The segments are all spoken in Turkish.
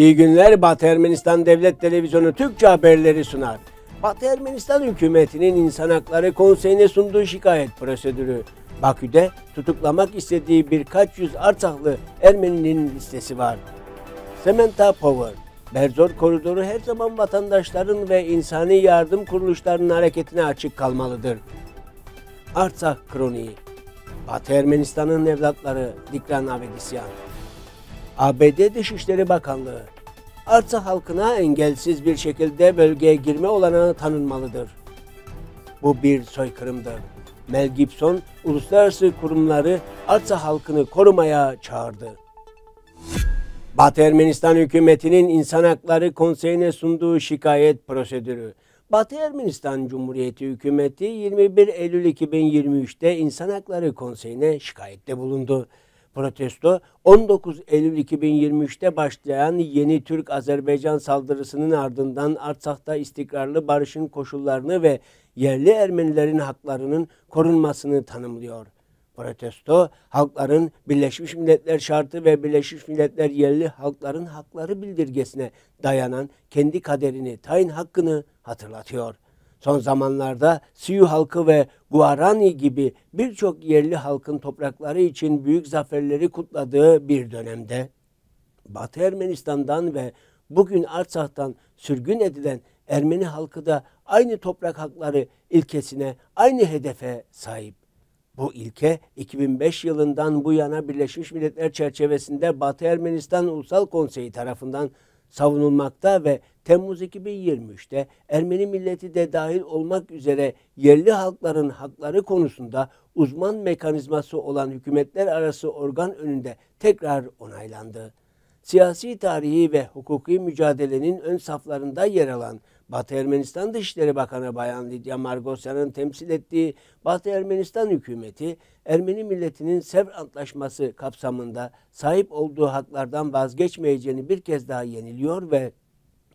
İyi günler Batı Ermenistan Devlet Televizyonu Türkçe haberleri sunar. Batı Ermenistan hükümetinin insan Hakları Konseyi'ne sunduğu şikayet prosedürü. Bakü'de tutuklamak istediği birkaç yüz Artsaklı Ermeninin listesi var. Sementa Power, Berzor Koridoru her zaman vatandaşların ve insani yardım kuruluşlarının hareketine açık kalmalıdır. Artsak Kroniği, Batı Ermenistan'ın evlatları Dikran Avedisyan. ABD Dışişleri Bakanlığı Artsa halkına engelsiz bir şekilde bölgeye girme olanağı tanınmalıdır. Bu bir soykırımdır. Mel Gibson, uluslararası kurumları Artsa halkını korumaya çağırdı. Batı Ermenistan hükümetinin İnsan Hakları Konseyi'ne sunduğu şikayet prosedürü. Batı Ermenistan Cumhuriyeti hükümeti 21 Eylül 2023'te İnsan Hakları Konseyi'ne şikayette bulundu protesto 19 Eylül 2023'te başlayan yeni Türk-Azerbaycan saldırısının ardından Artsak'ta istikrarlı barışın koşullarını ve yerli Ermenilerin haklarının korunmasını tanımlıyor. Protesto, halkların Birleşmiş Milletler Şartı ve Birleşmiş Milletler Yerli Halkların Hakları Bildirgesine dayanan kendi kaderini, tayin hakkını hatırlatıyor.'' Son zamanlarda Siyu halkı ve Guarani gibi birçok yerli halkın toprakları için büyük zaferleri kutladığı bir dönemde Batı Ermenistan'dan ve bugün Artsah'tan sürgün edilen Ermeni halkı da aynı toprak hakları ilkesine, aynı hedefe sahip. Bu ilke 2005 yılından bu yana Birleşmiş Milletler çerçevesinde Batı Ermenistan Ulusal Konseyi tarafından savunulmakta ve Temmuz 2023'te Ermeni milleti de dahil olmak üzere yerli halkların hakları konusunda uzman mekanizması olan hükümetler arası organ önünde tekrar onaylandı. Siyasi tarihi ve hukuki mücadelenin ön saflarında yer alan Batı Ermenistan Dışişleri Bakanı Bayan Lidya Margosyan'ın temsil ettiği Batı Ermenistan hükümeti Ermeni milletinin Sevr Antlaşması kapsamında sahip olduğu haklardan vazgeçmeyeceğini bir kez daha yeniliyor ve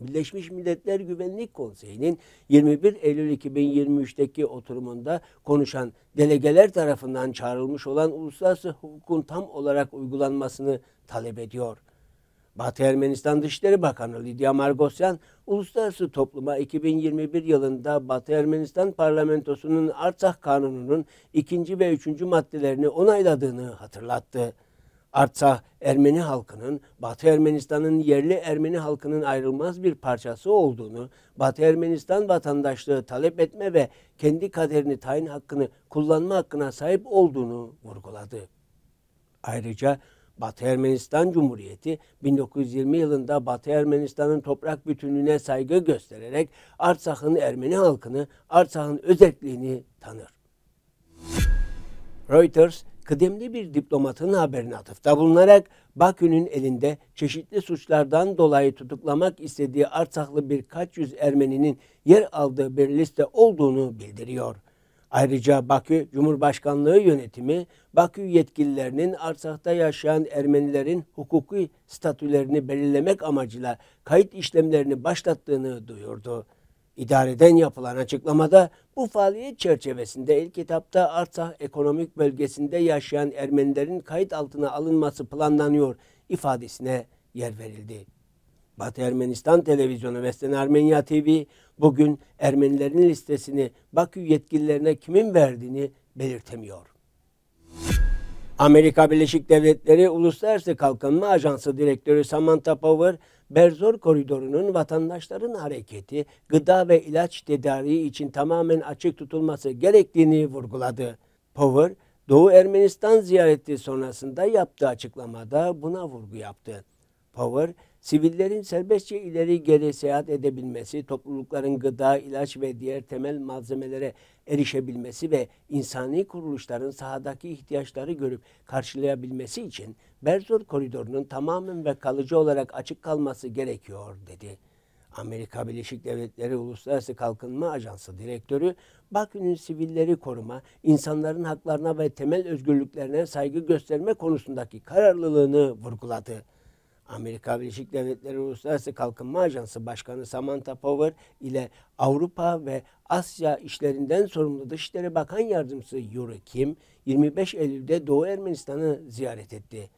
Birleşmiş Milletler Güvenlik Konseyi'nin 21 Eylül 2023'teki oturumunda konuşan delegeler tarafından çağrılmış olan uluslararası hukukun tam olarak uygulanmasını talep ediyor. Batı Ermenistan Dışişleri Bakanı Lidya Margosyan, uluslararası topluma 2021 yılında Batı Ermenistan Parlamentosu'nun Artsakh Kanunu'nun ikinci ve üçüncü maddelerini onayladığını hatırlattı. Artsakh, Ermeni halkının, Batı Ermenistan'ın yerli Ermeni halkının ayrılmaz bir parçası olduğunu, Batı Ermenistan vatandaşlığı talep etme ve kendi kaderini tayin hakkını kullanma hakkına sahip olduğunu vurguladı. Ayrıca Batı Ermenistan Cumhuriyeti 1920 yılında Batı Ermenistan'ın toprak bütünlüğüne saygı göstererek Artsakh'ın Ermeni halkını, Artsakh'ın özelliğini tanır. Reuters, kıdemli bir diplomatın haberini atıfta bulunarak Bakü'nün elinde çeşitli suçlardan dolayı tutuklamak istediği Artsaklı birkaç yüz Ermeninin yer aldığı bir liste olduğunu bildiriyor. Ayrıca Bakü Cumhurbaşkanlığı yönetimi Bakü yetkililerinin Arsak'ta yaşayan Ermenilerin hukuki statülerini belirlemek amacıyla kayıt işlemlerini başlattığını duyurdu. İdareden yapılan açıklamada bu faaliyet çerçevesinde ilk etapta Artsakh ekonomik bölgesinde yaşayan Ermenilerin kayıt altına alınması planlanıyor ifadesine yer verildi. Batı Ermenistan Televizyonu, ve Vesten Ermenya TV bugün Ermenilerin listesini Bakü yetkililerine kimin verdiğini belirtemiyor. Amerika Birleşik Devletleri Uluslararası Kalkınma Ajansı Direktörü Samantha Power, Berzor Koridoru'nun vatandaşların hareketi, gıda ve ilaç tedariği için tamamen açık tutulması gerektiğini vurguladı. Power, Doğu Ermenistan ziyareti sonrasında yaptığı açıklamada buna vurgu yaptı. Power, Sivillerin serbestçe ileri geri seyahat edebilmesi, toplulukların gıda, ilaç ve diğer temel malzemelere erişebilmesi ve insani kuruluşların sahadaki ihtiyaçları görüp karşılayabilmesi için Berzur koridorunun tamamen ve kalıcı olarak açık kalması gerekiyor dedi. Amerika Birleşik Devletleri Uluslararası Kalkınma Ajansı direktörü Bakü'nün sivilleri koruma, insanların haklarına ve temel özgürlüklerine saygı gösterme konusundaki kararlılığını vurguladı. Amerika Birleşik Devletleri Uluslararası Kalkınma Ajansı Başkanı Samantha Power ile Avrupa ve Asya işlerinden sorumlu Dışişleri Bakan Yardımcısı Yuri Kim 25 Eylül'de Doğu Ermenistan'ı ziyaret etti.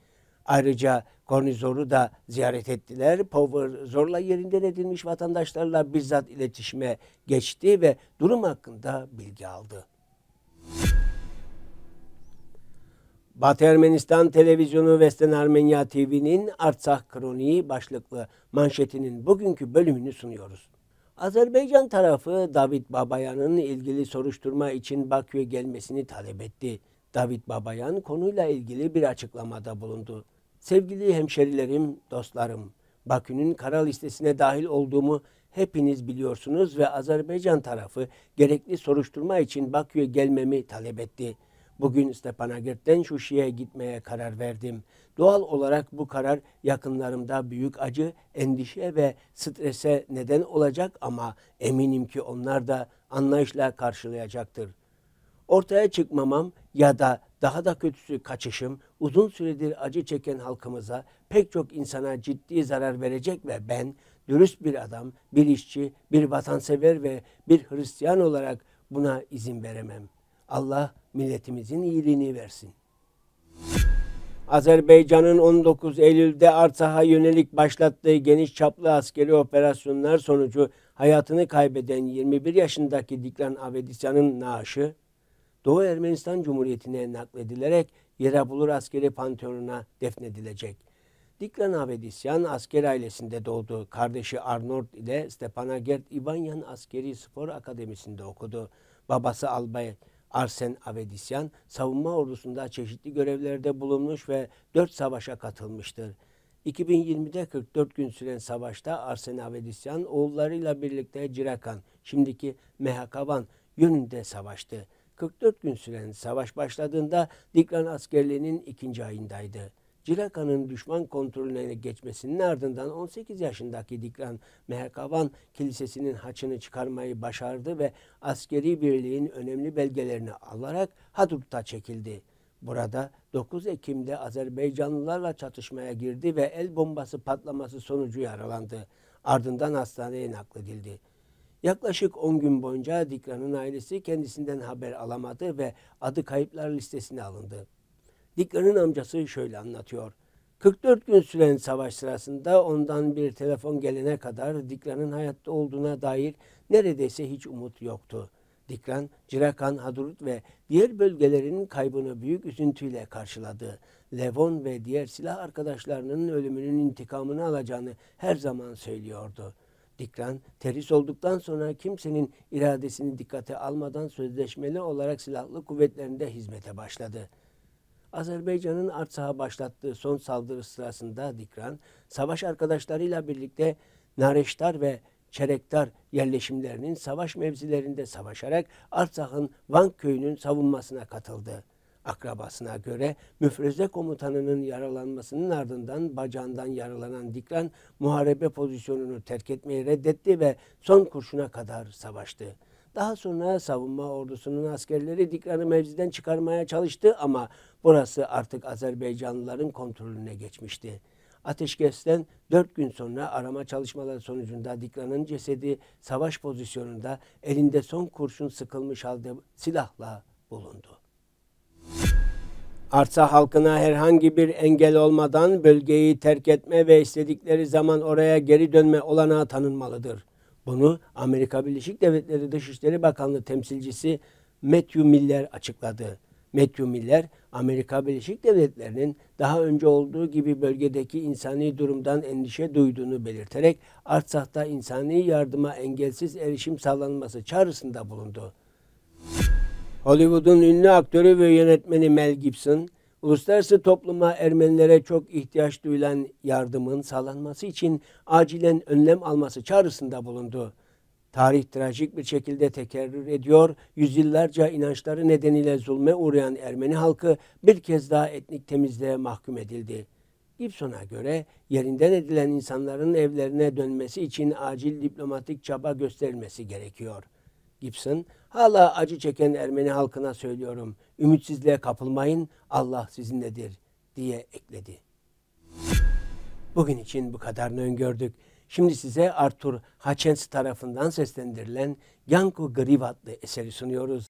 Ayrıca Kornizor'u da ziyaret ettiler. Power zorla yerinden edilmiş vatandaşlarla bizzat iletişime geçti ve durum hakkında bilgi aldı. Batı Ermenistan Televizyonu Vesten Armenya TV'nin Artsah Kroniği başlıklı manşetinin bugünkü bölümünü sunuyoruz. Azerbaycan tarafı David Babayan'ın ilgili soruşturma için Bakü'ye gelmesini talep etti. David Babayan konuyla ilgili bir açıklamada bulundu. Sevgili hemşerilerim, dostlarım, Bakü'nün kara listesine dahil olduğumu hepiniz biliyorsunuz ve Azerbaycan tarafı gerekli soruşturma için Bakü'ye gelmemi talep etti.'' Bugün Stepanakert'ten Şuşi'ye gitmeye karar verdim. Doğal olarak bu karar yakınlarımda büyük acı, endişe ve strese neden olacak ama eminim ki onlar da anlayışla karşılayacaktır. Ortaya çıkmamam ya da daha da kötüsü kaçışım uzun süredir acı çeken halkımıza pek çok insana ciddi zarar verecek ve ben dürüst bir adam, bir işçi, bir vatansever ve bir Hristiyan olarak buna izin veremem. Allah milletimizin iyiliğini versin. Azerbaycan'ın 19 Eylül'de Artsaha yönelik başlattığı geniş çaplı askeri operasyonlar sonucu hayatını kaybeden 21 yaşındaki Dikran Avedisyan'ın naaşı Doğu Ermenistan Cumhuriyeti'ne nakledilerek Yerabulur Askeri Panteonu'na defnedilecek. Dikran Avedisyan asker ailesinde doğdu. Kardeşi Arnold ile Stepanagert İvanyan Askeri Spor Akademisi'nde okudu. Babası albay Arsen Avedisyan savunma ordusunda çeşitli görevlerde bulunmuş ve 4 savaşa katılmıştır. 2020'de 44 gün süren savaşta Arsen Avedisyan oğullarıyla birlikte Cirakan, şimdiki Mehakavan yönünde savaştı. 44 gün süren savaş başladığında Dikran askerliğinin ikinci ayındaydı. Cilaka'nın düşman kontrolüne geçmesinin ardından 18 yaşındaki Dikran Meherkavan Kilisesi'nin haçını çıkarmayı başardı ve askeri birliğin önemli belgelerini alarak Hadrut'a çekildi. Burada 9 Ekim'de Azerbaycanlılarla çatışmaya girdi ve el bombası patlaması sonucu yaralandı. Ardından hastaneye nakledildi. Yaklaşık 10 gün boyunca Dikran'ın ailesi kendisinden haber alamadı ve adı kayıplar listesine alındı. Dikran'ın amcası şöyle anlatıyor. 44 gün süren savaş sırasında ondan bir telefon gelene kadar Dikran'ın hayatta olduğuna dair neredeyse hiç umut yoktu. Dikran, Cirakan, Hadrut ve diğer bölgelerinin kaybını büyük üzüntüyle karşıladı. Levon ve diğer silah arkadaşlarının ölümünün intikamını alacağını her zaman söylüyordu. Dikran, terhis olduktan sonra kimsenin iradesini dikkate almadan sözleşmeli olarak silahlı kuvvetlerinde hizmete başladı.'' Azerbaycan'ın Artsakh'a başlattığı son saldırı sırasında Dikran, savaş arkadaşlarıyla birlikte Nareştar ve Çerektar yerleşimlerinin savaş mevzilerinde savaşarak Artsakh'ın Van köyünün savunmasına katıldı. Akrabasına göre müfreze komutanının yaralanmasının ardından bacağından yaralanan Dikran muharebe pozisyonunu terk etmeyi reddetti ve son kurşuna kadar savaştı. Daha sonra savunma ordusunun askerleri Dikran'ı mevziden çıkarmaya çalıştı ama burası artık Azerbaycanlıların kontrolüne geçmişti. Ateşkesten dört gün sonra arama çalışmaları sonucunda Dikran'ın cesedi savaş pozisyonunda elinde son kurşun sıkılmış halde silahla bulundu. Arsa halkına herhangi bir engel olmadan bölgeyi terk etme ve istedikleri zaman oraya geri dönme olanağı tanınmalıdır. Bunu Amerika Birleşik Devletleri Dışişleri Bakanlığı temsilcisi Matthew Miller açıkladı. Matthew Miller, Amerika Birleşik Devletleri'nin daha önce olduğu gibi bölgedeki insani durumdan endişe duyduğunu belirterek Artsak'ta insani yardıma engelsiz erişim sağlanması çağrısında bulundu. Hollywood'un ünlü aktörü ve yönetmeni Mel Gibson, Uluslararası topluma Ermenilere çok ihtiyaç duyulan yardımın sağlanması için acilen önlem alması çağrısında bulundu. Tarih trajik bir şekilde tekerrür ediyor. Yüzyıllarca inançları nedeniyle zulme uğrayan Ermeni halkı bir kez daha etnik temizliğe mahkum edildi. Gibson'a göre yerinden edilen insanların evlerine dönmesi için acil diplomatik çaba gösterilmesi gerekiyor. Gibson, hala acı çeken Ermeni halkına söylüyorum. Ümitsizliğe kapılmayın. Allah sizinledir diye ekledi. Bugün için bu kadarını öngördük. Şimdi size Arthur Hutchins tarafından seslendirilen Yanko Grib adlı eseri sunuyoruz.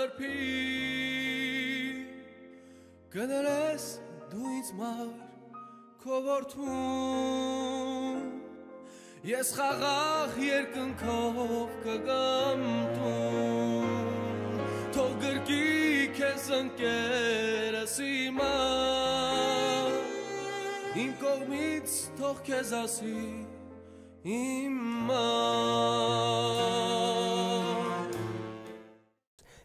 սրբի կներես դու ինձ մար կովորդում ես խաղաղ երկնքով կգամտում թող գրկի քեզ ընկերս իմա իմ կողմից թող քեզ ասի իմա